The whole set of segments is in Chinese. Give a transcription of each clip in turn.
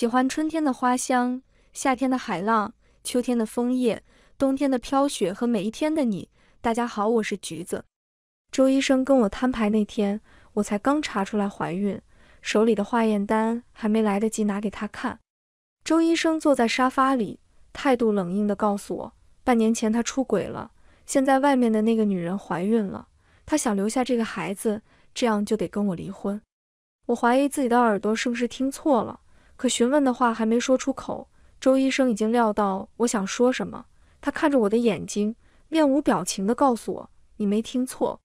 喜欢春天的花香，夏天的海浪，秋天的枫叶，冬天的飘雪和每一天的你。大家好，我是橘子。周医生跟我摊牌那天，我才刚查出来怀孕，手里的化验单还没来得及拿给他看。周医生坐在沙发里，态度冷硬的告诉我，半年前他出轨了，现在外面的那个女人怀孕了，他想留下这个孩子，这样就得跟我离婚。我怀疑自己的耳朵是不是听错了。可询问的话还没说出口，周医生已经料到我想说什么。他看着我的眼睛，面无表情地告诉我：“你没听错。”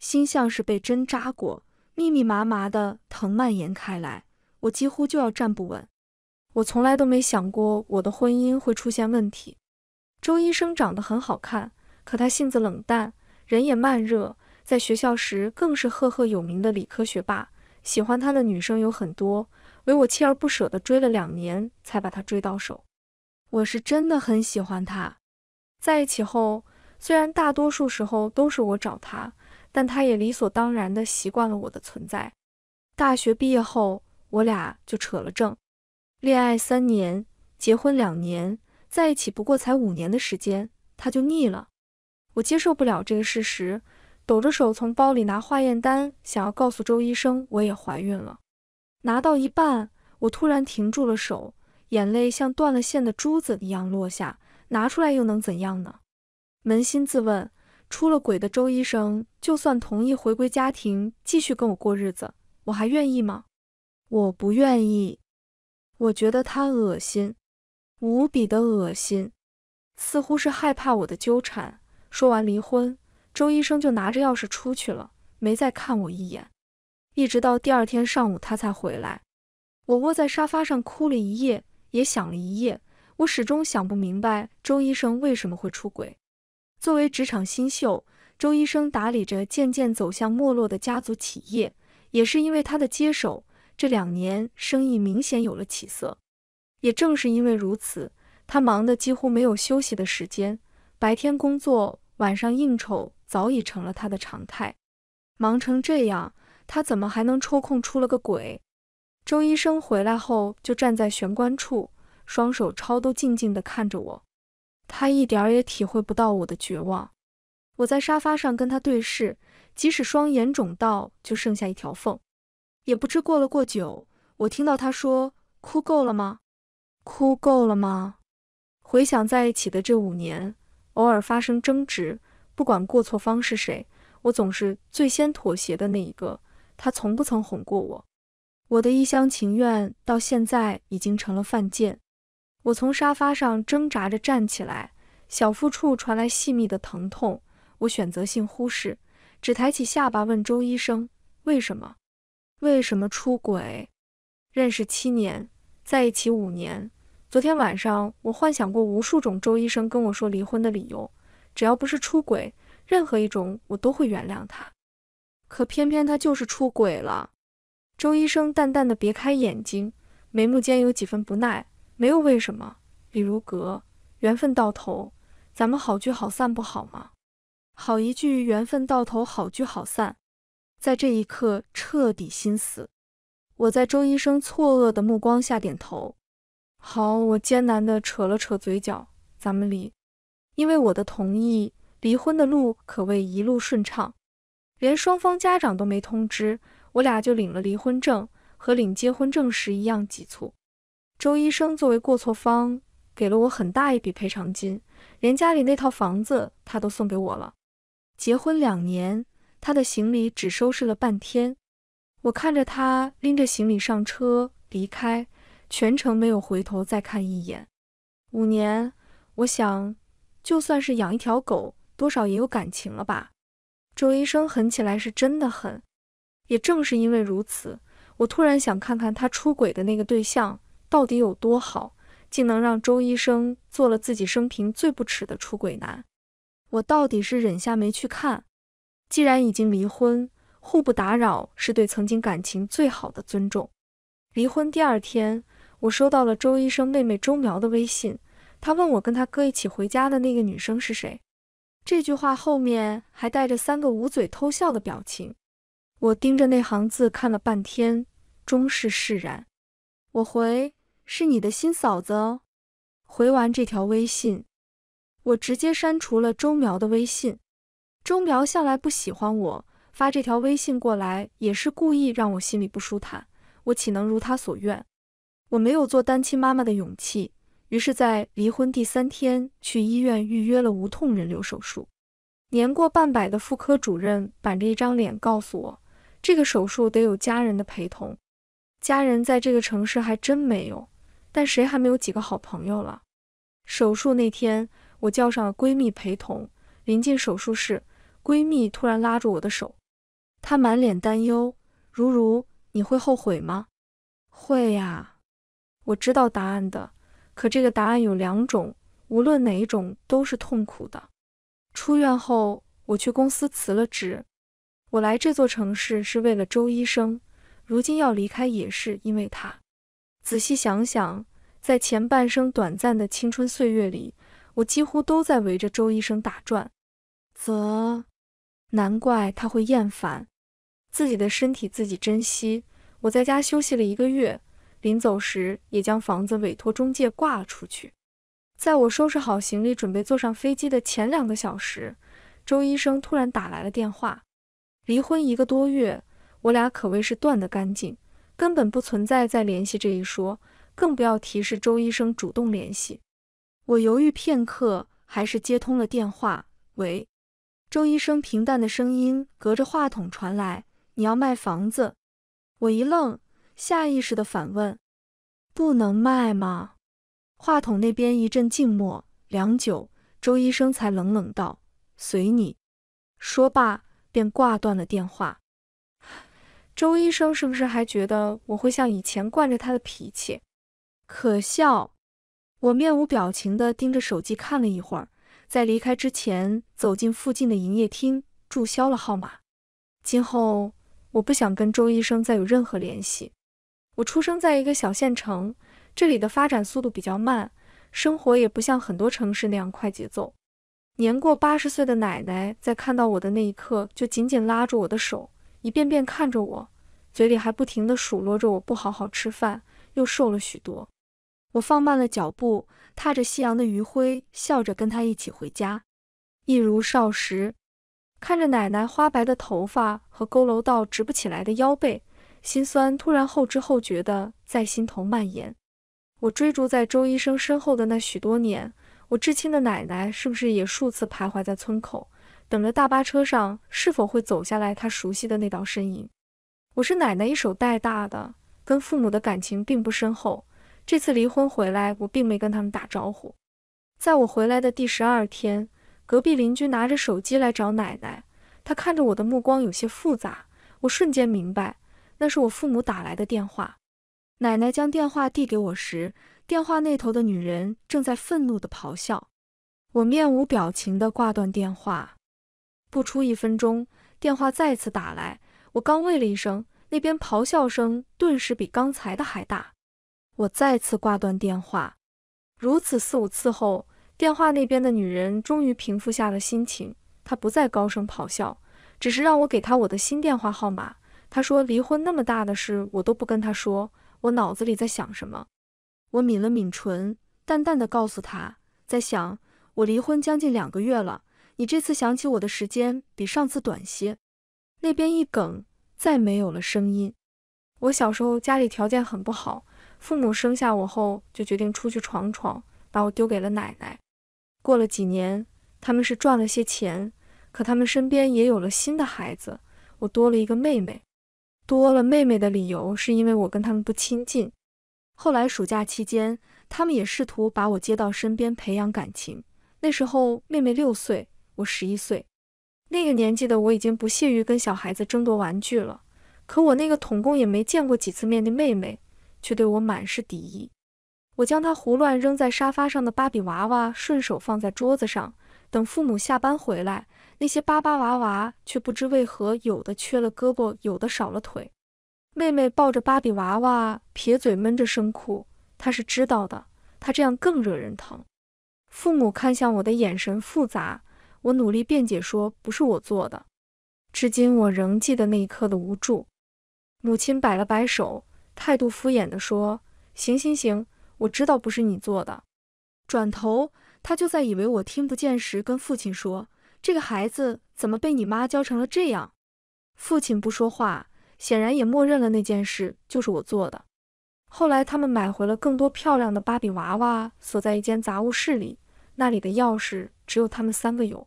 心像是被针扎过，密密麻麻的藤蔓延开来，我几乎就要站不稳。我从来都没想过我的婚姻会出现问题。周医生长得很好看，可他性子冷淡，人也慢热，在学校时更是赫赫有名的理科学霸，喜欢他的女生有很多。唯我锲而不舍地追了两年，才把他追到手。我是真的很喜欢他。在一起后，虽然大多数时候都是我找他，但他也理所当然地习惯了我的存在。大学毕业后，我俩就扯了证。恋爱三年，结婚两年，在一起不过才五年的时间，他就腻了。我接受不了这个事实，抖着手从包里拿化验单，想要告诉周医生我也怀孕了。拿到一半，我突然停住了手，眼泪像断了线的珠子一样落下。拿出来又能怎样呢？扪心自问，出了轨的周医生，就算同意回归家庭，继续跟我过日子，我还愿意吗？我不愿意，我觉得他恶心，无比的恶心，似乎是害怕我的纠缠。说完离婚，周医生就拿着钥匙出去了，没再看我一眼。一直到第二天上午，他才回来。我窝在沙发上哭了一夜，也想了一夜。我始终想不明白周医生为什么会出轨。作为职场新秀，周医生打理着渐渐走向没落的家族企业，也是因为他的接手，这两年生意明显有了起色。也正是因为如此，他忙得几乎没有休息的时间，白天工作，晚上应酬，早已成了他的常态。忙成这样。他怎么还能抽空出了个鬼？周医生回来后就站在玄关处，双手抄都静静地看着我。他一点也体会不到我的绝望。我在沙发上跟他对视，即使双眼肿到就剩下一条缝，也不知过了过久，我听到他说：“哭够了吗？哭够了吗？”回想在一起的这五年，偶尔发生争执，不管过错方是谁，我总是最先妥协的那一个。他从不曾哄过我，我的一厢情愿到现在已经成了犯贱。我从沙发上挣扎着站起来，小腹处传来细密的疼痛，我选择性忽视，只抬起下巴问周医生：“为什么？为什么出轨？认识七年，在一起五年，昨天晚上我幻想过无数种周医生跟我说离婚的理由，只要不是出轨，任何一种我都会原谅他。”可偏偏他就是出轨了。周医生淡淡的别开眼睛，眉目间有几分不耐。没有为什么，李如格，缘分到头，咱们好聚好散不好吗？好一句缘分到头，好聚好散，在这一刻彻底心死。我在周医生错愕的目光下点头。好，我艰难的扯了扯嘴角，咱们离。因为我的同意，离婚的路可谓一路顺畅。连双方家长都没通知，我俩就领了离婚证，和领结婚证时一样急促。周医生作为过错方，给了我很大一笔赔偿金，连家里那套房子他都送给我了。结婚两年，他的行李只收拾了半天，我看着他拎着行李上车离开，全程没有回头再看一眼。五年，我想，就算是养一条狗，多少也有感情了吧。周医生狠起来是真的狠，也正是因为如此，我突然想看看他出轨的那个对象到底有多好，竟能让周医生做了自己生平最不耻的出轨男。我到底是忍下没去看。既然已经离婚，互不打扰是对曾经感情最好的尊重。离婚第二天，我收到了周医生妹妹周苗的微信，她问我跟她哥一起回家的那个女生是谁。这句话后面还带着三个捂嘴偷笑的表情，我盯着那行字看了半天，终是释然。我回：是你的新嫂子哦。回完这条微信，我直接删除了周苗的微信。周苗向来不喜欢我，发这条微信过来也是故意让我心里不舒坦。我岂能如他所愿？我没有做单亲妈妈的勇气。于是，在离婚第三天，去医院预约了无痛人流手术。年过半百的妇科主任板着一张脸告诉我，这个手术得有家人的陪同。家人在这个城市还真没有，但谁还没有几个好朋友了？手术那天，我叫上了闺蜜陪同。临近手术室，闺蜜突然拉住我的手，她满脸担忧：“如如，你会后悔吗？”“会呀，我知道答案的。”可这个答案有两种，无论哪一种都是痛苦的。出院后，我去公司辞了职。我来这座城市是为了周医生，如今要离开也是因为他。仔细想想，在前半生短暂的青春岁月里，我几乎都在围着周医生打转，则难怪他会厌烦。自己的身体自己珍惜。我在家休息了一个月。临走时，也将房子委托中介挂了出去。在我收拾好行李，准备坐上飞机的前两个小时，周医生突然打来了电话。离婚一个多月，我俩可谓是断得干净，根本不存在再联系这一说，更不要提是周医生主动联系。我犹豫片刻，还是接通了电话。喂，周医生平淡的声音隔着话筒传来：“你要卖房子？”我一愣。下意识的反问：“不能卖吗？”话筒那边一阵静默，良久，周医生才冷冷道：“随你。”说罢便挂断了电话。周医生是不是还觉得我会像以前惯着他的脾气？可笑！我面无表情地盯着手机看了一会儿，在离开之前，走进附近的营业厅注销了号码。今后我不想跟周医生再有任何联系。我出生在一个小县城，这里的发展速度比较慢，生活也不像很多城市那样快节奏。年过八十岁的奶奶在看到我的那一刻，就紧紧拉住我的手，一遍遍看着我，嘴里还不停地数落着我不好好吃饭，又瘦了许多。我放慢了脚步，踏着夕阳的余晖，笑着跟她一起回家，一如少时。看着奶奶花白的头发和佝偻到直不起来的腰背。心酸突然后知后觉地在心头蔓延。我追逐在周医生身后的那许多年，我至亲的奶奶是不是也数次徘徊在村口，等着大巴车上是否会走下来她熟悉的那道身影？我是奶奶一手带大的，跟父母的感情并不深厚。这次离婚回来，我并没跟他们打招呼。在我回来的第十二天，隔壁邻居拿着手机来找奶奶，他看着我的目光有些复杂，我瞬间明白。那是我父母打来的电话，奶奶将电话递给我时，电话那头的女人正在愤怒地咆哮。我面无表情地挂断电话。不出一分钟，电话再次打来，我刚喂了一声，那边咆哮声顿时比刚才的还大。我再次挂断电话。如此四五次后，电话那边的女人终于平复下了心情，她不再高声咆哮，只是让我给她我的新电话号码。他说离婚那么大的事，我都不跟他说，我脑子里在想什么？我抿了抿唇，淡淡的告诉他，在想我离婚将近两个月了，你这次想起我的时间比上次短些。那边一梗，再没有了声音。我小时候家里条件很不好，父母生下我后就决定出去闯闯，把我丢给了奶奶。过了几年，他们是赚了些钱，可他们身边也有了新的孩子，我多了一个妹妹。多了妹妹的理由是因为我跟他们不亲近。后来暑假期间，他们也试图把我接到身边培养感情。那时候妹妹六岁，我十一岁。那个年纪的我已经不屑于跟小孩子争夺玩具了，可我那个统共也没见过几次面的妹妹，却对我满是敌意。我将她胡乱扔在沙发上的芭比娃娃顺手放在桌子上，等父母下班回来。那些巴巴娃娃却不知为何，有的缺了胳膊，有的少了腿。妹妹抱着芭比娃娃，撇嘴闷着声哭。她是知道的，她这样更惹人疼。父母看向我的眼神复杂，我努力辩解说不是我做的。至今我仍记得那一刻的无助。母亲摆了摆手，态度敷衍地说：“行行行，我知道不是你做的。”转头，她就在以为我听不见时跟父亲说。这个孩子怎么被你妈教成了这样？父亲不说话，显然也默认了那件事就是我做的。后来他们买回了更多漂亮的芭比娃娃，锁在一间杂物室里，那里的钥匙只有他们三个有。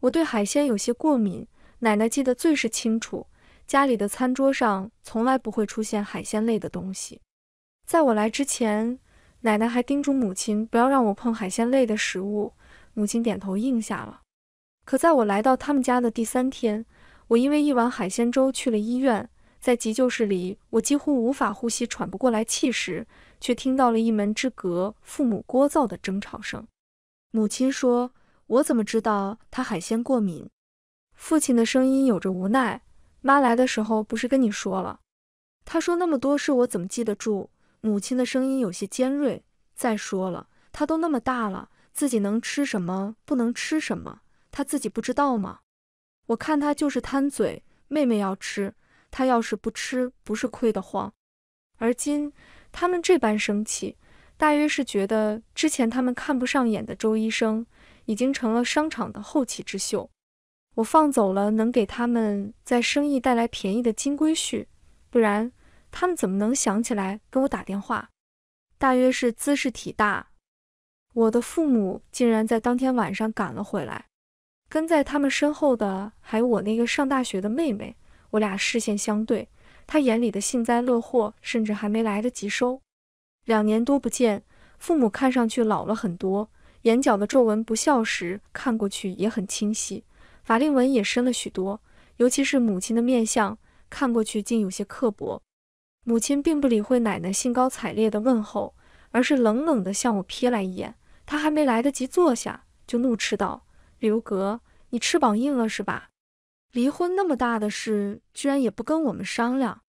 我对海鲜有些过敏，奶奶记得最是清楚，家里的餐桌上从来不会出现海鲜类的东西。在我来之前，奶奶还叮嘱母亲不要让我碰海鲜类的食物，母亲点头应下了。可在我来到他们家的第三天，我因为一碗海鲜粥去了医院。在急救室里，我几乎无法呼吸，喘不过来气时，却听到了一门之隔父母聒噪的争吵声。母亲说：“我怎么知道他海鲜过敏？”父亲的声音有着无奈：“妈来的时候不是跟你说了？他说那么多事，我怎么记得住？”母亲的声音有些尖锐：“再说了，他都那么大了，自己能吃什么，不能吃什么？”他自己不知道吗？我看他就是贪嘴，妹妹要吃，他要是不吃，不是亏得慌。而今他们这般生气，大约是觉得之前他们看不上眼的周医生，已经成了商场的后起之秀。我放走了能给他们在生意带来便宜的金龟婿，不然他们怎么能想起来跟我打电话？大约是姿势体大，我的父母竟然在当天晚上赶了回来。跟在他们身后的还有我那个上大学的妹妹，我俩视线相对，她眼里的幸灾乐祸甚至还没来得及收。两年多不见，父母看上去老了很多，眼角的皱纹不笑时看过去也很清晰，法令纹也深了许多，尤其是母亲的面相，看过去竟有些刻薄。母亲并不理会奶奶兴高采烈的问候，而是冷冷地向我瞥来一眼。她还没来得及坐下，就怒斥道。刘格，你翅膀硬了是吧？离婚那么大的事，居然也不跟我们商量。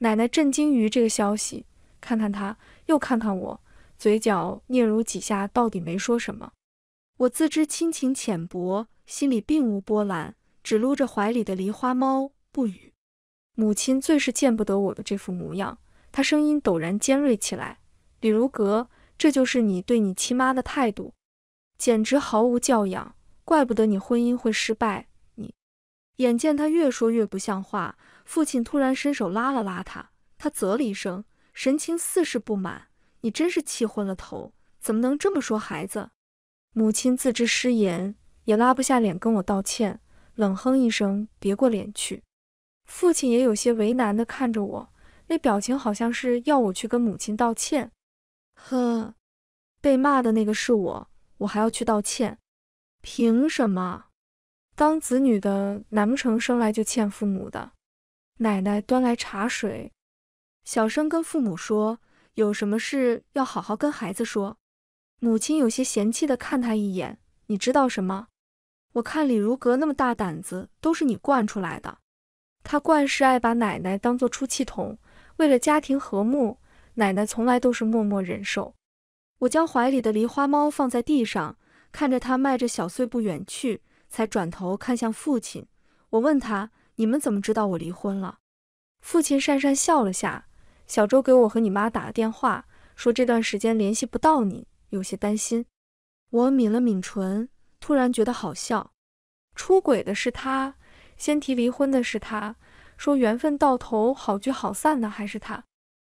奶奶震惊于这个消息，看看他，又看看我，嘴角嗫嚅几下，到底没说什么。我自知亲情浅薄，心里并无波澜，只撸着怀里的梨花猫不语。母亲最是见不得我的这副模样，她声音陡然尖锐起来：“李如格，这就是你对你亲妈的态度，简直毫无教养！”怪不得你婚姻会失败。你，眼见他越说越不像话，父亲突然伸手拉了拉他，他啧了一声，神情似是不满。你真是气昏了头，怎么能这么说孩子？母亲自知失言，也拉不下脸跟我道歉，冷哼一声，别过脸去。父亲也有些为难地看着我，那表情好像是要我去跟母亲道歉。呵，被骂的那个是我，我还要去道歉。凭什么？当子女的，难不成生来就欠父母的？奶奶端来茶水，小声跟父母说：“有什么事，要好好跟孩子说。”母亲有些嫌弃的看他一眼：“你知道什么？我看李如格那么大胆子，都是你惯出来的。”他惯是爱把奶奶当做出气筒，为了家庭和睦，奶奶从来都是默默忍受。我将怀里的狸花猫放在地上。看着他迈着小碎步远去，才转头看向父亲。我问他：“你们怎么知道我离婚了？”父亲讪讪笑了下。小周给我和你妈打了电话，说这段时间联系不到你，有些担心。我抿了抿唇，突然觉得好笑。出轨的是他，先提离婚的是他，说缘分到头，好聚好散的还是他。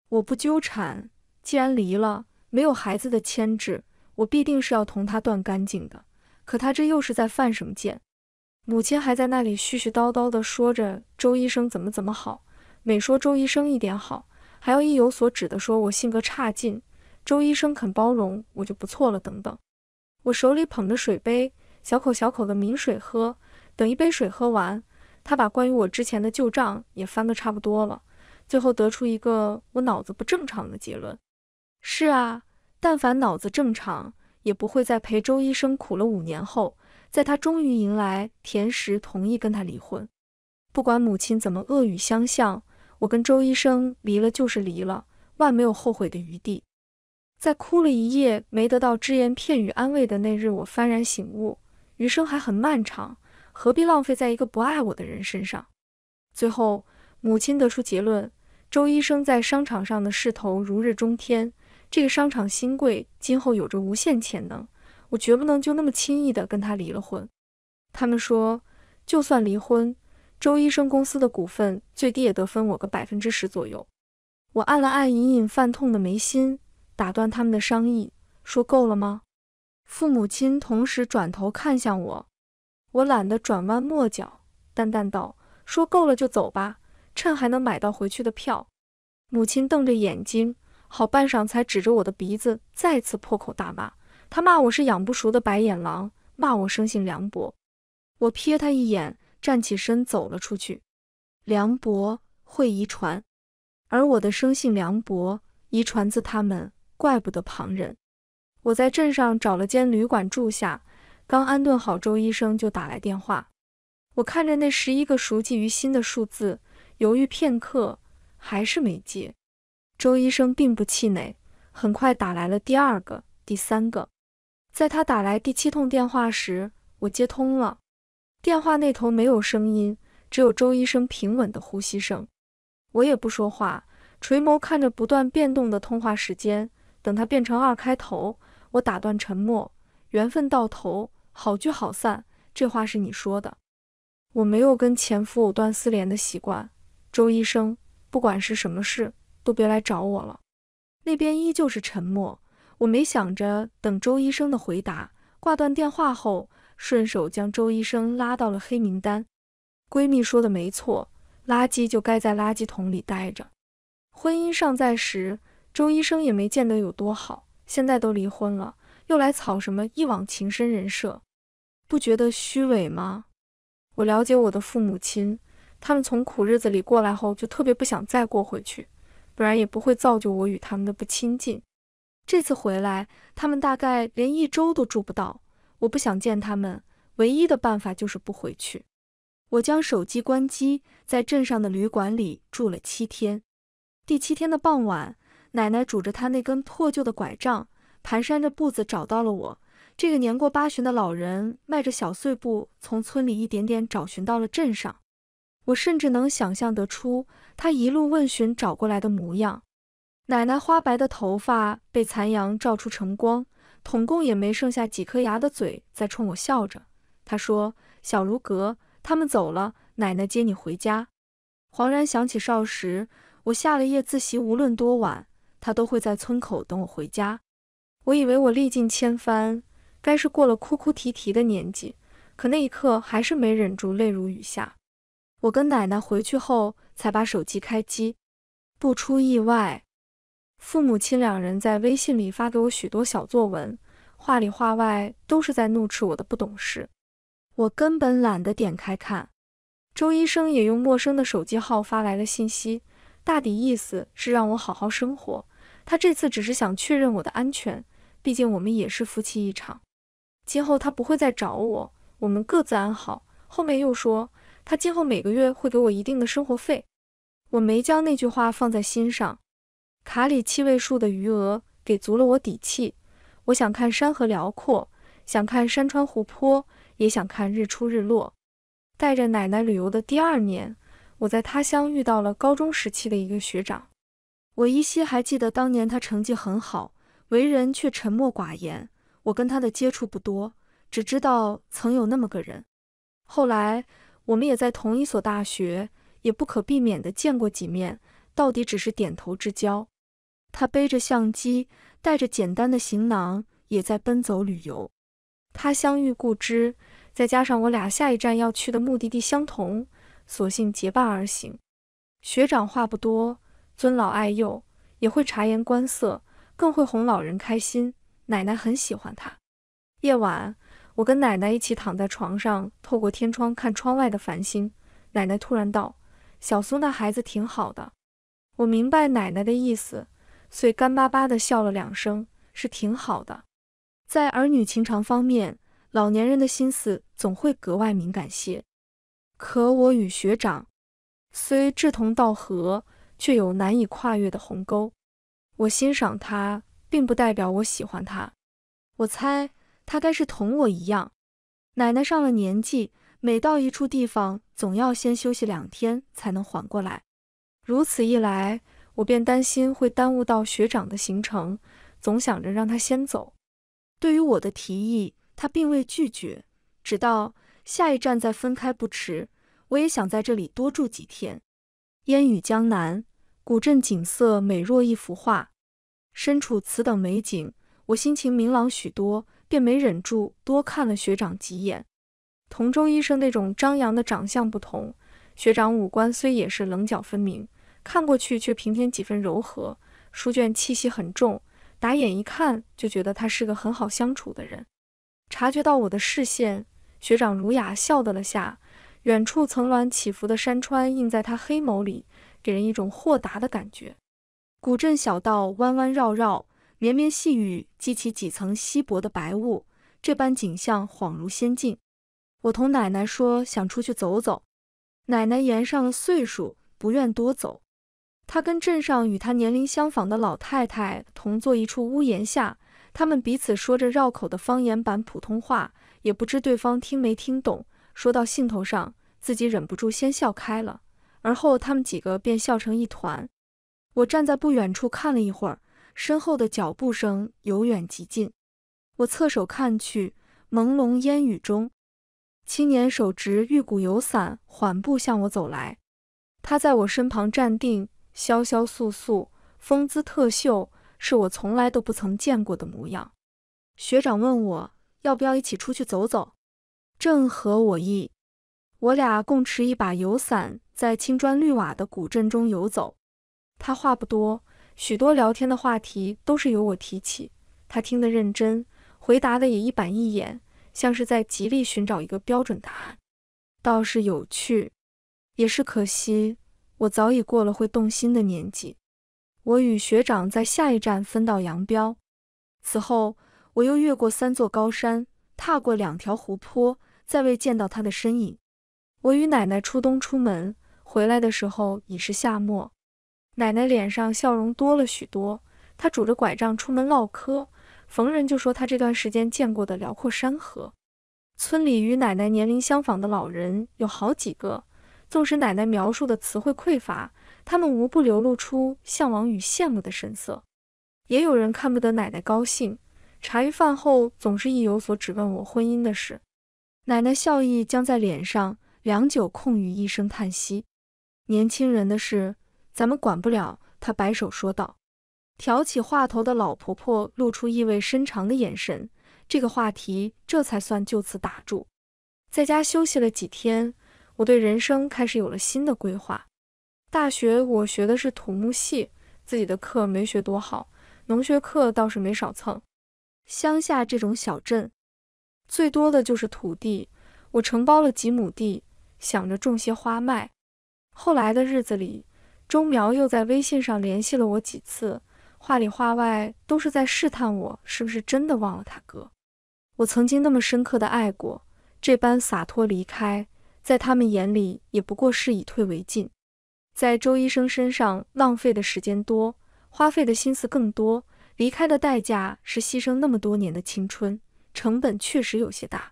我不纠缠，既然离了，没有孩子的牵制。我必定是要同他断干净的，可他这又是在犯什么贱？母亲还在那里絮絮叨叨的说着周医生怎么怎么好，每说周医生一点好，还要意有所指地说我性格差劲，周医生肯包容我就不错了，等等。我手里捧着水杯，小口小口的抿水喝，等一杯水喝完，他把关于我之前的旧账也翻得差不多了，最后得出一个我脑子不正常的结论。是啊。但凡脑子正常，也不会在陪周医生苦了五年后，在他终于迎来甜食同意跟他离婚。不管母亲怎么恶语相向，我跟周医生离了就是离了，万没有后悔的余地。在哭了一夜没得到只言片语安慰的那日，我幡然醒悟，余生还很漫长，何必浪费在一个不爱我的人身上？最后，母亲得出结论：周医生在商场上的势头如日中天。这个商场新贵今后有着无限潜能，我绝不能就那么轻易的跟他离了婚。他们说，就算离婚，周医生公司的股份最低也得分我个百分之十左右。我按了按隐隐泛痛的眉心，打断他们的商议，说：“够了吗？”父母亲同时转头看向我，我懒得转弯抹角，淡淡道：“说够了就走吧，趁还能买到回去的票。”母亲瞪着眼睛。好半晌才指着我的鼻子再次破口大骂，他骂我是养不熟的白眼狼，骂我生性凉薄。我瞥他一眼，站起身走了出去。凉薄会遗传，而我的生性凉薄遗传自他们，怪不得旁人。我在镇上找了间旅馆住下，刚安顿好，周医生就打来电话。我看着那十一个熟记于心的数字，犹豫片刻，还是没接。周医生并不气馁，很快打来了第二个、第三个。在他打来第七通电话时，我接通了。电话那头没有声音，只有周医生平稳的呼吸声。我也不说话，垂眸看着不断变动的通话时间。等它变成二开头，我打断沉默：“缘分到头，好聚好散。”这话是你说的。我没有跟前夫藕断丝连的习惯。周医生，不管是什么事。都别来找我了。那边依旧是沉默。我没想着等周医生的回答，挂断电话后，顺手将周医生拉到了黑名单。闺蜜说的没错，垃圾就该在垃圾桶里待着。婚姻尚在时，周医生也没见得有多好。现在都离婚了，又来草什么一往情深人设？不觉得虚伪吗？我了解我的父母亲，他们从苦日子里过来后，就特别不想再过回去。不然也不会造就我与他们的不亲近。这次回来，他们大概连一周都住不到。我不想见他们，唯一的办法就是不回去。我将手机关机，在镇上的旅馆里住了七天。第七天的傍晚，奶奶拄着她那根破旧的拐杖，蹒跚着步子找到了我。这个年过八旬的老人，迈着小碎步，从村里一点点找寻到了镇上。我甚至能想象得出他一路问询找过来的模样。奶奶花白的头发被残阳照出晨光，统共也没剩下几颗牙的嘴在冲我笑着。他说：“小卢格，他们走了，奶奶接你回家。”恍然想起少时，我下了夜自习，无论多晚，他都会在村口等我回家。我以为我历尽千帆，该是过了哭哭啼啼的年纪，可那一刻还是没忍住，泪如雨下。我跟奶奶回去后才把手机开机，不出意外，父母亲两人在微信里发给我许多小作文，话里话外都是在怒斥我的不懂事，我根本懒得点开看。周医生也用陌生的手机号发来了信息，大抵意思是让我好好生活。他这次只是想确认我的安全，毕竟我们也是夫妻一场，今后他不会再找我，我们各自安好。后面又说。他今后每个月会给我一定的生活费，我没将那句话放在心上。卡里七位数的余额给足了我底气。我想看山河辽阔，想看山川湖泊，也想看日出日落。带着奶奶旅游的第二年，我在他乡遇到了高中时期的一个学长。我依稀还记得当年他成绩很好，为人却沉默寡言。我跟他的接触不多，只知道曾有那么个人。后来。我们也在同一所大学，也不可避免的见过几面，到底只是点头之交。他背着相机，带着简单的行囊，也在奔走旅游。他乡遇故知，再加上我俩下一站要去的目的地相同，索性结伴而行。学长话不多，尊老爱幼，也会察言观色，更会哄老人开心。奶奶很喜欢他。夜晚。我跟奶奶一起躺在床上，透过天窗看窗外的繁星。奶奶突然道：“小苏那孩子挺好的。”我明白奶奶的意思，遂干巴巴地笑了两声：“是挺好的。”在儿女情长方面，老年人的心思总会格外敏感些。可我与学长虽志同道合，却有难以跨越的鸿沟。我欣赏他，并不代表我喜欢他。我猜。他该是同我一样，奶奶上了年纪，每到一处地方，总要先休息两天才能缓过来。如此一来，我便担心会耽误到学长的行程，总想着让他先走。对于我的提议，他并未拒绝，直到下一站再分开不迟。我也想在这里多住几天。烟雨江南，古镇景色美若一幅画。身处此等美景，我心情明朗许多。便没忍住多看了学长几眼。同周医生那种张扬的长相不同，学长五官虽也是棱角分明，看过去却平添几分柔和，书卷气息很重，打眼一看就觉得他是个很好相处的人。察觉到我的视线，学长儒雅笑得了下，远处层峦起伏的山川映在他黑眸里，给人一种豁达的感觉。古镇小道弯弯绕绕。绵绵细雨激起几层稀薄的白雾，这般景象恍如仙境。我同奶奶说想出去走走，奶奶言上了岁数，不愿多走。她跟镇上与她年龄相仿的老太太同坐一处屋檐下，她们彼此说着绕口的方言版普通话，也不知对方听没听懂。说到兴头上，自己忍不住先笑开了，而后她们几个便笑成一团。我站在不远处看了一会儿。身后的脚步声由远及近，我侧手看去，朦胧烟雨中，青年手执玉骨油伞，缓步向我走来。他在我身旁站定，潇潇素素，风姿特秀，是我从来都不曾见过的模样。学长问我要不要一起出去走走，正合我意。我俩共持一把油伞，在青砖绿瓦的古镇中游走。他话不多。许多聊天的话题都是由我提起，他听得认真，回答的也一板一眼，像是在极力寻找一个标准答案。倒是有趣，也是可惜，我早已过了会动心的年纪。我与学长在下一站分道扬镳，此后我又越过三座高山，踏过两条湖泊，再未见到他的身影。我与奶奶出冬出门，回来的时候已是夏末。奶奶脸上笑容多了许多，她拄着拐杖出门唠嗑，逢人就说她这段时间见过的辽阔山河。村里与奶奶年龄相仿的老人有好几个，纵使奶奶描述的词汇匮乏，他们无不流露出向往与羡慕的神色。也有人看不得奶奶高兴，茶余饭后总是意有所指问我婚姻的事。奶奶笑意僵在脸上，良久空余一声叹息。年轻人的事。咱们管不了，他摆手说道。挑起话头的老婆婆露出意味深长的眼神，这个话题这才算就此打住。在家休息了几天，我对人生开始有了新的规划。大学我学的是土木系，自己的课没学多好，农学课倒是没少蹭。乡下这种小镇，最多的就是土地，我承包了几亩地，想着种些花卖。后来的日子里。钟苗又在微信上联系了我几次，话里话外都是在试探我是不是真的忘了他哥。我曾经那么深刻的爱过，这般洒脱离开，在他们眼里也不过是以退为进。在周医生身上浪费的时间多，花费的心思更多，离开的代价是牺牲那么多年的青春，成本确实有些大。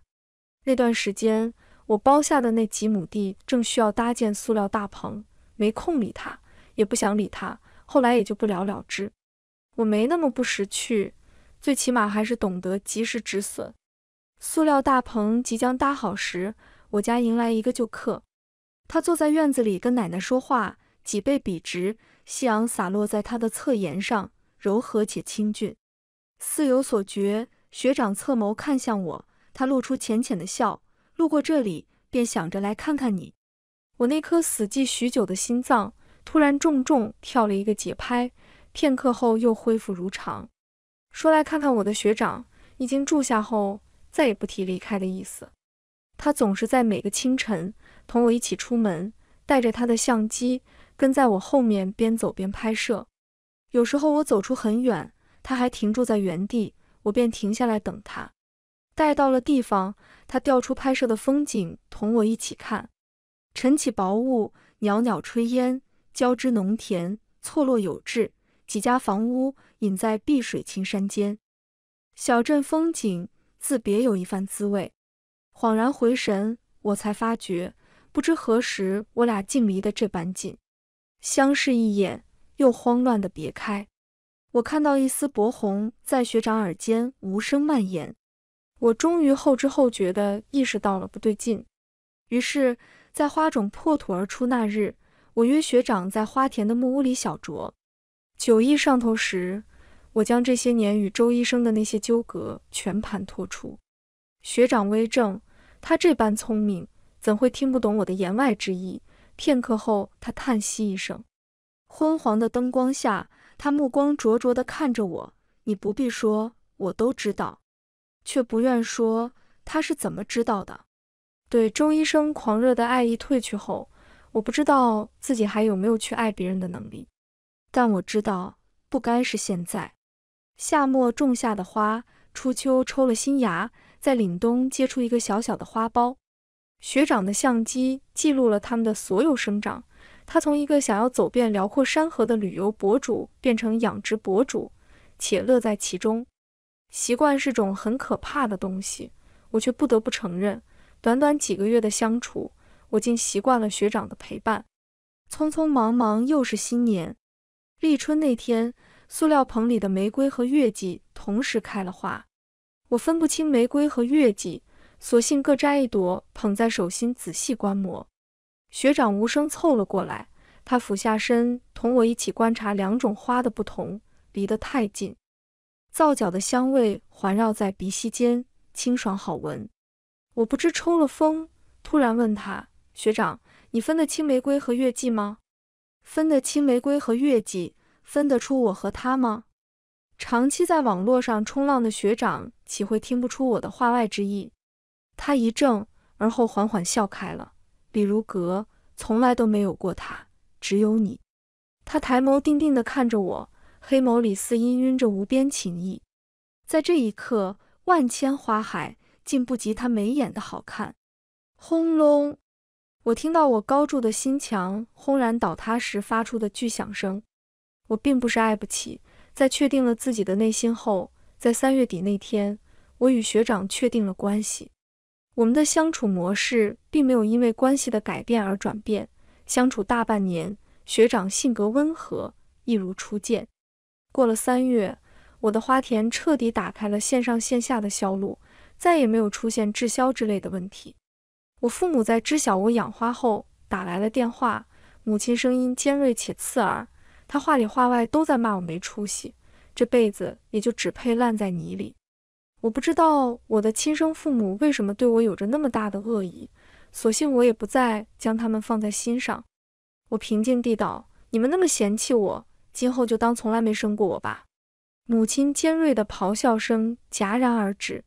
那段时间，我包下的那几亩地正需要搭建塑料大棚，没空理他。也不想理他，后来也就不了了之。我没那么不识趣，最起码还是懂得及时止损。塑料大棚即将搭好时，我家迎来一个旧客。他坐在院子里跟奶奶说话，脊背笔直，夕阳洒落在他的侧颜上，柔和且清俊。似有所觉，学长侧眸看向我，他露出浅浅的笑。路过这里，便想着来看看你。我那颗死寂许久的心脏。突然重重跳了一个节拍，片刻后又恢复如常。说来看看我的学长已经住下后，再也不提离开的意思。他总是在每个清晨同我一起出门，带着他的相机，跟在我后面边走边拍摄。有时候我走出很远，他还停住在原地，我便停下来等他。待到了地方，他调出拍摄的风景，同我一起看。晨起薄雾，袅袅炊烟。交织农田错落有致，几家房屋隐在碧水青山间，小镇风景自别有一番滋味。恍然回神，我才发觉不知何时我俩竟离得这般近，相视一眼又慌乱的别开。我看到一丝薄红在学长耳间无声蔓延，我终于后知后觉的意识到了不对劲，于是，在花种破土而出那日。我约学长在花田的木屋里小酌，酒意上头时，我将这些年与周医生的那些纠葛全盘托出。学长微怔，他这般聪明，怎会听不懂我的言外之意？片刻后，他叹息一声，昏黄的灯光下，他目光灼灼的看着我：“你不必说，我都知道，却不愿说他是怎么知道的。”对周医生狂热的爱意褪去后。我不知道自己还有没有去爱别人的能力，但我知道不该是现在。夏末种下的花，初秋抽了新芽，在凛冬结出一个小小的花苞。学长的相机记录了他们的所有生长。他从一个想要走遍辽阔山河的旅游博主，变成养殖博主，且乐在其中。习惯是种很可怕的东西，我却不得不承认，短短几个月的相处。我竟习惯了学长的陪伴。匆匆忙忙，又是新年。立春那天，塑料棚里的玫瑰和月季同时开了花，我分不清玫瑰和月季，索性各摘一朵，捧在手心仔细观摩。学长无声凑了过来，他俯下身，同我一起观察两种花的不同。离得太近，皂角的香味环绕在鼻息间，清爽好闻。我不知抽了风，突然问他。学长，你分得清玫瑰和月季吗？分得清玫瑰和月季，分得出我和他吗？长期在网络上冲浪的学长岂会听不出我的话外之意？他一怔，而后缓缓笑开了。李如格从来都没有过他，只有你。他抬眸定定地看着我，黑眸里似氤氲着无边情意。在这一刻，万千花海竟不及他眉眼的好看。轰隆！我听到我高筑的心墙轰然倒塌时发出的巨响声。我并不是爱不起，在确定了自己的内心后，在三月底那天，我与学长确定了关系。我们的相处模式并没有因为关系的改变而转变。相处大半年，学长性格温和，一如初见。过了三月，我的花田彻底打开了线上线下的销路，再也没有出现滞销之类的问题。我父母在知晓我养花后打来了电话，母亲声音尖锐且刺耳，她话里话外都在骂我没出息，这辈子也就只配烂在泥里。我不知道我的亲生父母为什么对我有着那么大的恶意，索性我也不再将他们放在心上。我平静地道：“你们那么嫌弃我，今后就当从来没生过我吧。”母亲尖锐的咆哮声戛然而止，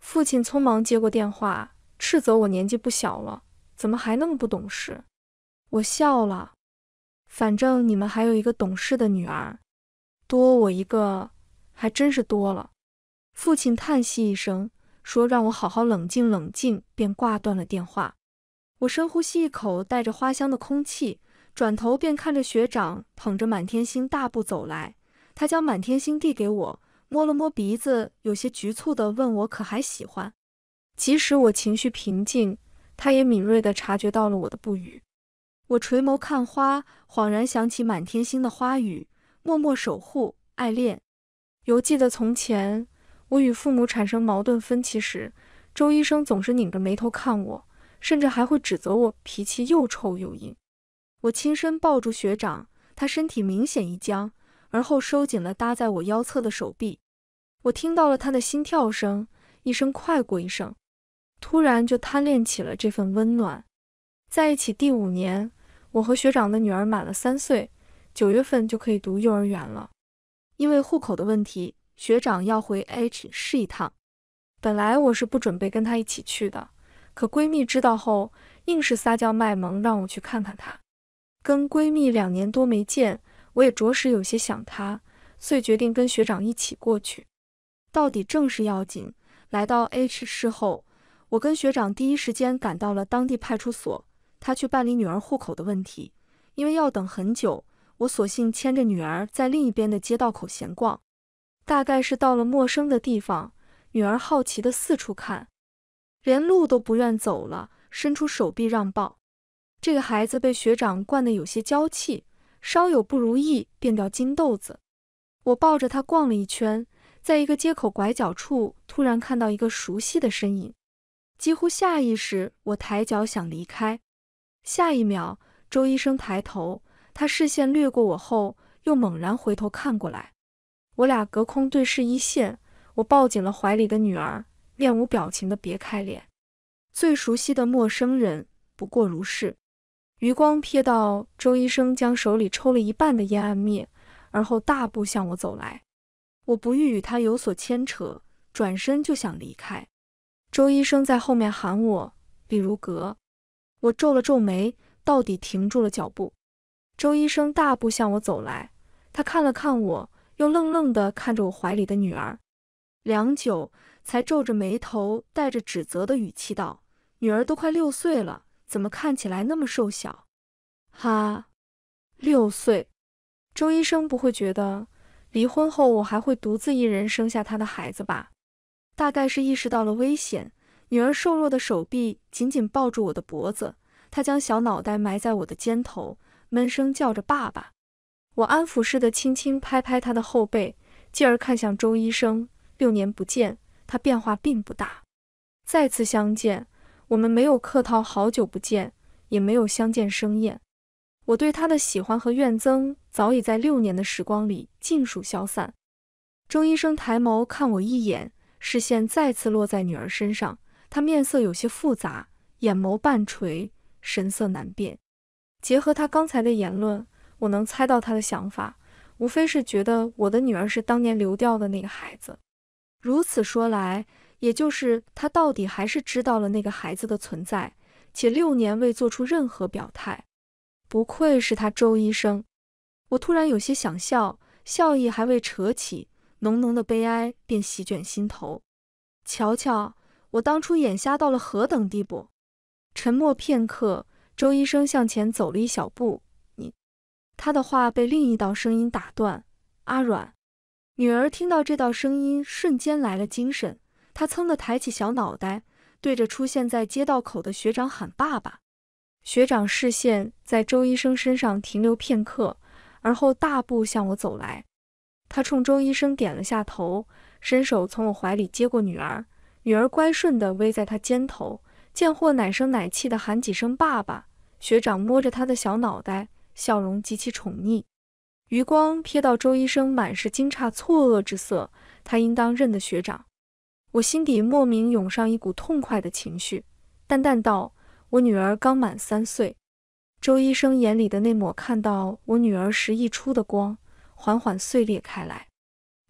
父亲匆忙接过电话。斥责我年纪不小了，怎么还那么不懂事？我笑了，反正你们还有一个懂事的女儿，多我一个还真是多了。父亲叹息一声，说：“让我好好冷静冷静。”便挂断了电话。我深呼吸一口带着花香的空气，转头便看着学长捧着满天星大步走来。他将满天星递给我，摸了摸鼻子，有些局促地问我：“可还喜欢？”即使我情绪平静，他也敏锐地察觉到了我的不语。我垂眸看花，恍然想起满天星的花语，默默守护爱恋。犹记得从前，我与父母产生矛盾分歧时，周医生总是拧着眉头看我，甚至还会指责我脾气又臭又硬。我轻身抱住学长，他身体明显一僵，而后收紧了搭在我腰侧的手臂。我听到了他的心跳声，一声快过一声。突然就贪恋起了这份温暖。在一起第五年，我和学长的女儿满了三岁，九月份就可以读幼儿园了。因为户口的问题，学长要回 H 市一趟。本来我是不准备跟他一起去的，可闺蜜知道后，硬是撒娇卖萌让我去看看他。跟闺蜜两年多没见，我也着实有些想她，遂决定跟学长一起过去。到底正事要紧，来到 H 市后。我跟学长第一时间赶到了当地派出所，他去办理女儿户口的问题，因为要等很久，我索性牵着女儿在另一边的街道口闲逛。大概是到了陌生的地方，女儿好奇地四处看，连路都不愿走了，伸出手臂让抱。这个孩子被学长惯得有些娇气，稍有不如意便掉金豆子。我抱着他逛了一圈，在一个街口拐角处突然看到一个熟悉的身影。几乎下意识，我抬脚想离开。下一秒，周医生抬头，他视线掠过我后，又猛然回头看过来。我俩隔空对视一线，我抱紧了怀里的女儿，面无表情的别开脸。最熟悉的陌生人，不过如是。余光瞥到周医生将手里抽了一半的烟按灭，而后大步向我走来。我不欲与他有所牵扯，转身就想离开。周医生在后面喊我：“李如格。”我皱了皱眉，到底停住了脚步。周医生大步向我走来，他看了看我，又愣愣地看着我怀里的女儿，良久才皱着眉头，带着指责的语气道：“女儿都快六岁了，怎么看起来那么瘦小？”“哈，六岁。”周医生不会觉得离婚后我还会独自一人生下他的孩子吧？大概是意识到了危险，女儿瘦弱的手臂紧紧抱住我的脖子，她将小脑袋埋在我的肩头，闷声叫着“爸爸”。我安抚似的轻轻拍拍她的后背，继而看向周医生。六年不见，他变化并不大。再次相见，我们没有客套“好久不见”，也没有相见生厌。我对他的喜欢和怨憎早已在六年的时光里尽数消散。周医生抬眸看我一眼。视线再次落在女儿身上，她面色有些复杂，眼眸半垂，神色难辨。结合她刚才的言论，我能猜到她的想法，无非是觉得我的女儿是当年流掉的那个孩子。如此说来，也就是他到底还是知道了那个孩子的存在，且六年未做出任何表态。不愧是他，周医生。我突然有些想笑，笑意还未扯起。浓浓的悲哀便席卷心头。瞧瞧，我当初眼瞎到了何等地步？沉默片刻，周医生向前走了一小步。你，他的话被另一道声音打断。阿软，女儿听到这道声音，瞬间来了精神。她噌的抬起小脑袋，对着出现在街道口的学长喊：“爸爸！”学长视线在周医生身上停留片刻，而后大步向我走来。他冲周医生点了下头，伸手从我怀里接过女儿，女儿乖顺地偎在他肩头，贱货奶声奶气地喊几声“爸爸”。学长摸着他的小脑袋，笑容极其宠溺。余光瞥到周医生满是惊诧、错愕之色，他应当认得学长。我心底莫名涌上一股痛快的情绪，淡淡道：“我女儿刚满三岁。”周医生眼里的那抹看到我女儿时溢出的光。缓缓碎裂开来。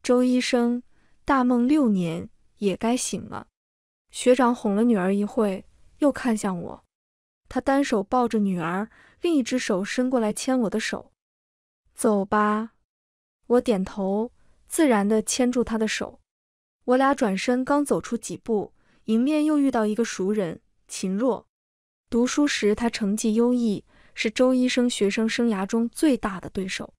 周医生，大梦六年也该醒了。学长哄了女儿一会又看向我。他单手抱着女儿，另一只手伸过来牵我的手。走吧。我点头，自然地牵住他的手。我俩转身刚走出几步，迎面又遇到一个熟人，秦若。读书时，他成绩优异，是周医生学生生涯中最大的对手。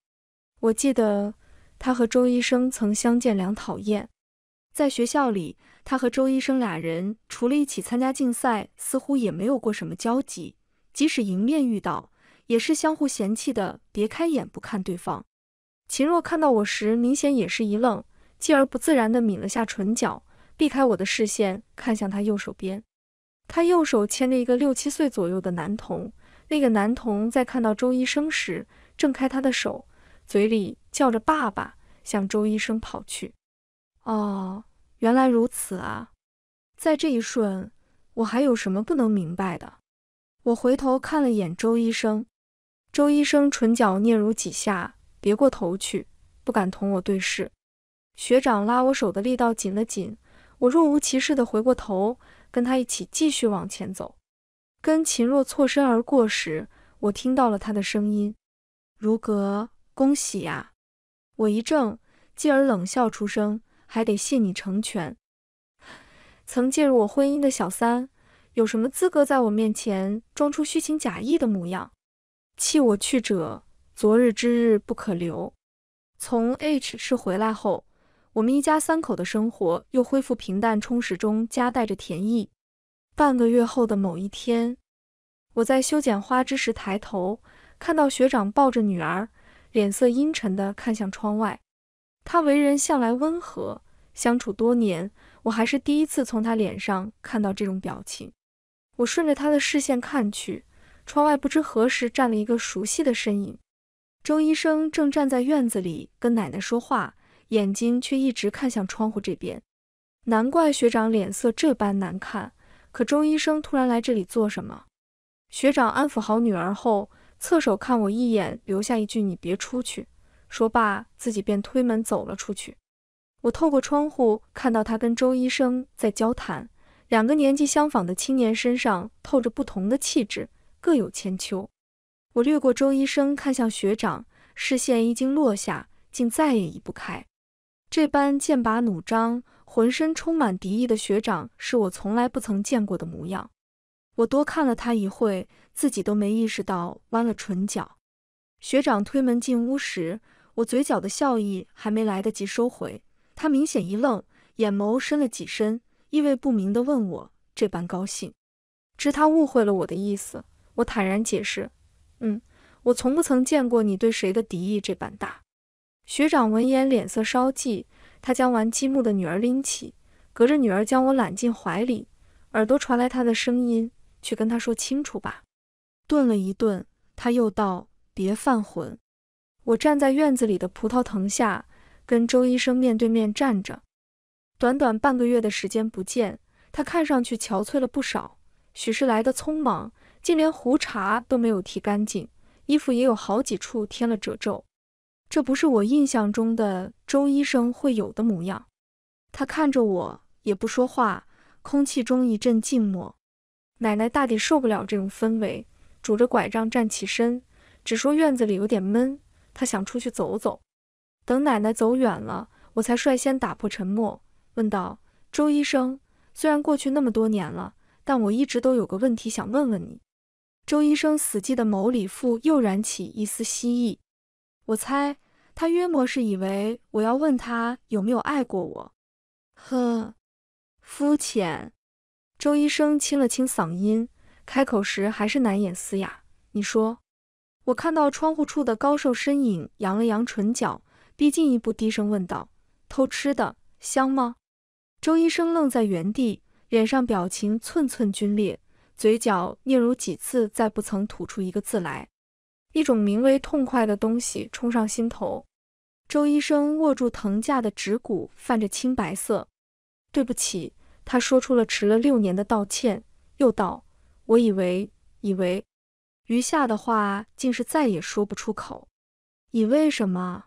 我记得他和周医生曾相见两讨厌。在学校里，他和周医生俩人除了一起参加竞赛，似乎也没有过什么交集。即使迎面遇到，也是相互嫌弃的，别开眼不看对方。秦若看到我时，明显也是一愣，继而不自然的抿了下唇角，避开我的视线，看向他右手边。他右手牵着一个六七岁左右的男童，那个男童在看到周医生时，挣开他的手。嘴里叫着“爸爸”，向周医生跑去。哦，原来如此啊！在这一瞬，我还有什么不能明白的？我回头看了眼周医生，周医生唇角嗫嚅几下，别过头去，不敢同我对视。学长拉我手的力道紧了紧，我若无其事的回过头，跟他一起继续往前走。跟秦若错身而过时，我听到了他的声音，如格。恭喜呀！我一怔，继而冷笑出声：“还得谢你成全，曾介入我婚姻的小三，有什么资格在我面前装出虚情假意的模样？弃我去者，昨日之日不可留。”从 H 市回来后，我们一家三口的生活又恢复平淡，充实中夹带着甜意。半个月后的某一天，我在修剪花枝时抬头，看到学长抱着女儿。脸色阴沉地看向窗外，他为人向来温和，相处多年，我还是第一次从他脸上看到这种表情。我顺着他的视线看去，窗外不知何时站了一个熟悉的身影，周医生正站在院子里跟奶奶说话，眼睛却一直看向窗户这边。难怪学长脸色这般难看，可周医生突然来这里做什么？学长安抚好女儿后。侧手看我一眼，留下一句“你别出去”，说罢，自己便推门走了出去。我透过窗户看到他跟周医生在交谈，两个年纪相仿的青年身上透着不同的气质，各有千秋。我掠过周医生，看向学长，视线一经落下，竟再也移不开。这般剑拔弩张、浑身充满敌意的学长，是我从来不曾见过的模样。我多看了他一会。自己都没意识到弯了唇角，学长推门进屋时，我嘴角的笑意还没来得及收回，他明显一愣，眼眸深了几深，意味不明地问我这般高兴。知他误会了我的意思，我坦然解释，嗯，我从不曾见过你对谁的敌意这般大。学长闻言脸色稍霁，他将玩积木的女儿拎起，隔着女儿将我揽进怀里，耳朵传来他的声音，去跟他说清楚吧。顿了一顿，他又道：“别犯浑。”我站在院子里的葡萄藤下，跟周医生面对面站着。短短半个月的时间不见，他看上去憔悴了不少。许是来的匆忙，竟连胡茬都没有剃干净，衣服也有好几处添了褶皱。这不是我印象中的周医生会有的模样。他看着我，也不说话。空气中一阵静默。奶奶大抵受不了这种氛围。拄着拐杖站起身，只说院子里有点闷，他想出去走走。等奶奶走远了，我才率先打破沉默，问道：“周医生，虽然过去那么多年了，但我一直都有个问题想问问你。”周医生死寂的眸里复又燃起一丝希意。我猜他约莫是以为我要问他有没有爱过我。呵，肤浅。周医生清了清嗓音。开口时还是难掩嘶哑。你说，我看到窗户处的高瘦身影，扬了扬唇角，逼近一步，低声问道：“偷吃的香吗？”周医生愣在原地，脸上表情寸寸皲裂，嘴角嗫嚅几次，再不曾吐出一个字来。一种名为痛快的东西冲上心头。周医生握住藤架的指骨，泛着青白色。对不起，他说出了迟了六年的道歉，又道。我以为，以为，余下的话竟是再也说不出口。以为什么？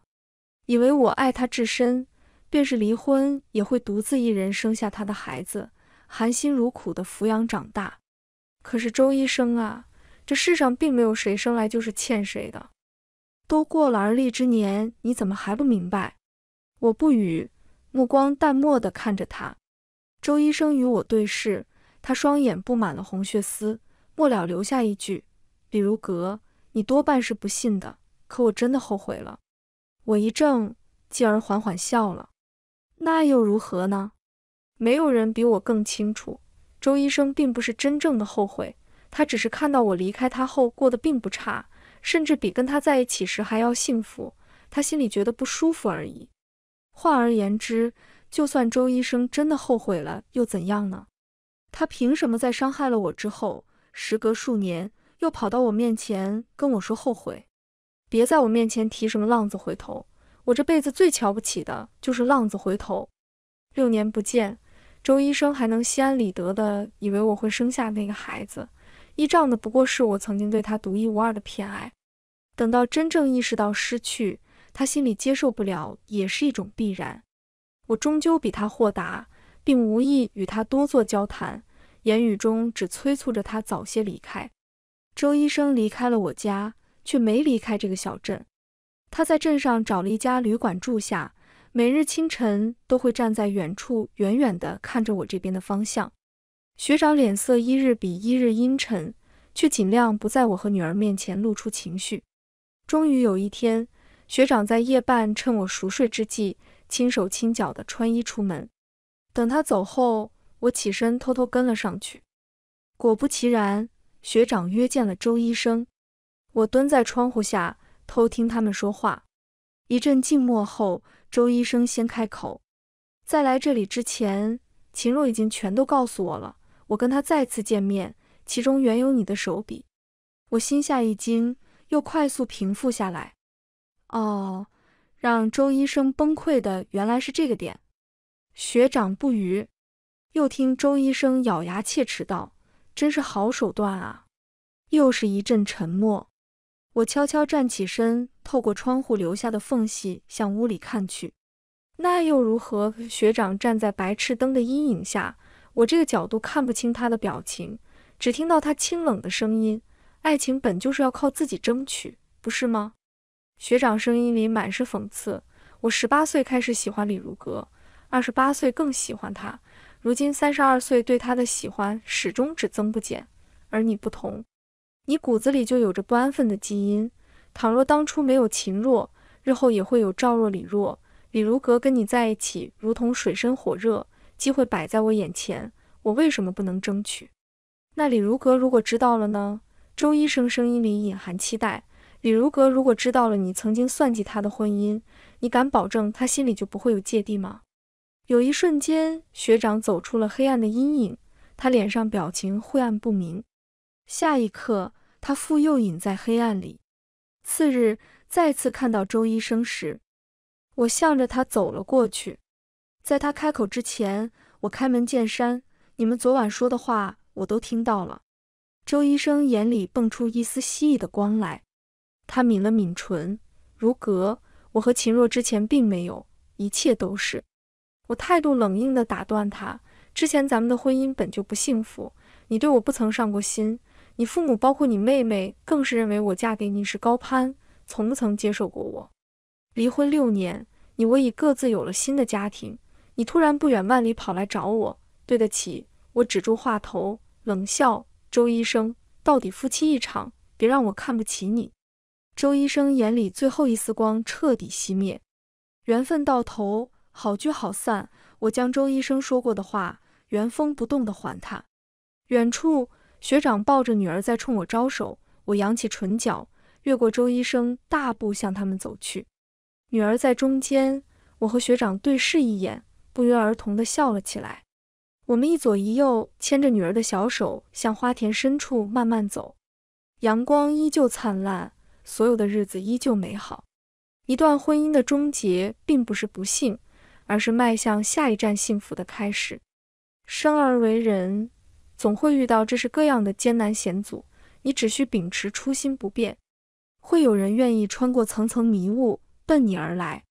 以为我爱他至深，便是离婚也会独自一人生下他的孩子，含辛茹苦的抚养长大。可是周医生啊，这世上并没有谁生来就是欠谁的。都过了而立之年，你怎么还不明白？我不语，目光淡漠地看着他。周医生与我对视。他双眼布满了红血丝，末了留下一句：“比如格，你多半是不信的。可我真的后悔了。”我一怔，继而缓缓笑了。那又如何呢？没有人比我更清楚，周医生并不是真正的后悔，他只是看到我离开他后过得并不差，甚至比跟他在一起时还要幸福，他心里觉得不舒服而已。换而言之，就算周医生真的后悔了，又怎样呢？他凭什么在伤害了我之后，时隔数年又跑到我面前跟我说后悔？别在我面前提什么浪子回头，我这辈子最瞧不起的就是浪子回头。六年不见，周医生还能心安理得地以为我会生下那个孩子，依仗的不过是我曾经对他独一无二的偏爱。等到真正意识到失去，他心里接受不了也是一种必然。我终究比他豁达。并无意与他多做交谈，言语中只催促着他早些离开。周医生离开了我家，却没离开这个小镇。他在镇上找了一家旅馆住下，每日清晨都会站在远处，远远地看着我这边的方向。学长脸色一日比一日阴沉，却尽量不在我和女儿面前露出情绪。终于有一天，学长在夜半趁我熟睡之际，轻手轻脚地穿衣出门。等他走后，我起身偷偷跟了上去。果不其然，学长约见了周医生。我蹲在窗户下偷听他们说话。一阵静默后，周医生先开口：“在来这里之前，秦若已经全都告诉我了。我跟他再次见面，其中原有你的手笔。”我心下一惊，又快速平复下来。哦，让周医生崩溃的原来是这个点。学长不语，又听周医生咬牙切齿道：“真是好手段啊！”又是一阵沉默。我悄悄站起身，透过窗户留下的缝隙向屋里看去。那又如何？学长站在白炽灯的阴影下，我这个角度看不清他的表情，只听到他清冷的声音：“爱情本就是要靠自己争取，不是吗？”学长声音里满是讽刺。我十八岁开始喜欢李如歌。二十八岁更喜欢他，如今三十二岁对他的喜欢始终只增不减，而你不同，你骨子里就有着不安分的基因。倘若当初没有秦若，日后也会有赵若、李若、李如格跟你在一起，如同水深火热。机会摆在我眼前，我为什么不能争取？那李如格如果知道了呢？周医生声音里隐含期待。李如格如果知道了你曾经算计他的婚姻，你敢保证他心里就不会有芥蒂吗？有一瞬间，学长走出了黑暗的阴影，他脸上表情晦暗不明。下一刻，他复又隐在黑暗里。次日再次看到周医生时，我向着他走了过去。在他开口之前，我开门见山：“你们昨晚说的话，我都听到了。”周医生眼里蹦出一丝蜥蜴的光来，他抿了抿唇，如隔：“我和秦若之前并没有，一切都是。”我态度冷硬地打断他：“之前咱们的婚姻本就不幸福，你对我不曾上过心。你父母，包括你妹妹，更是认为我嫁给你是高攀，从不曾接受过我。离婚六年，你我已各自有了新的家庭。你突然不远万里跑来找我，对得起？”我止住话头，冷笑：“周医生，到底夫妻一场，别让我看不起你。”周医生眼里最后一丝光彻底熄灭，缘分到头。好聚好散，我将周医生说过的话原封不动地还他。远处，学长抱着女儿在冲我招手，我扬起唇角，越过周医生，大步向他们走去。女儿在中间，我和学长对视一眼，不约而同地笑了起来。我们一左一右牵着女儿的小手，向花田深处慢慢走。阳光依旧灿烂，所有的日子依旧美好。一段婚姻的终结，并不是不幸。而是迈向下一站幸福的开始。生而为人，总会遇到这是各样的艰难险阻，你只需秉持初心不变，会有人愿意穿过层层迷雾奔你而来。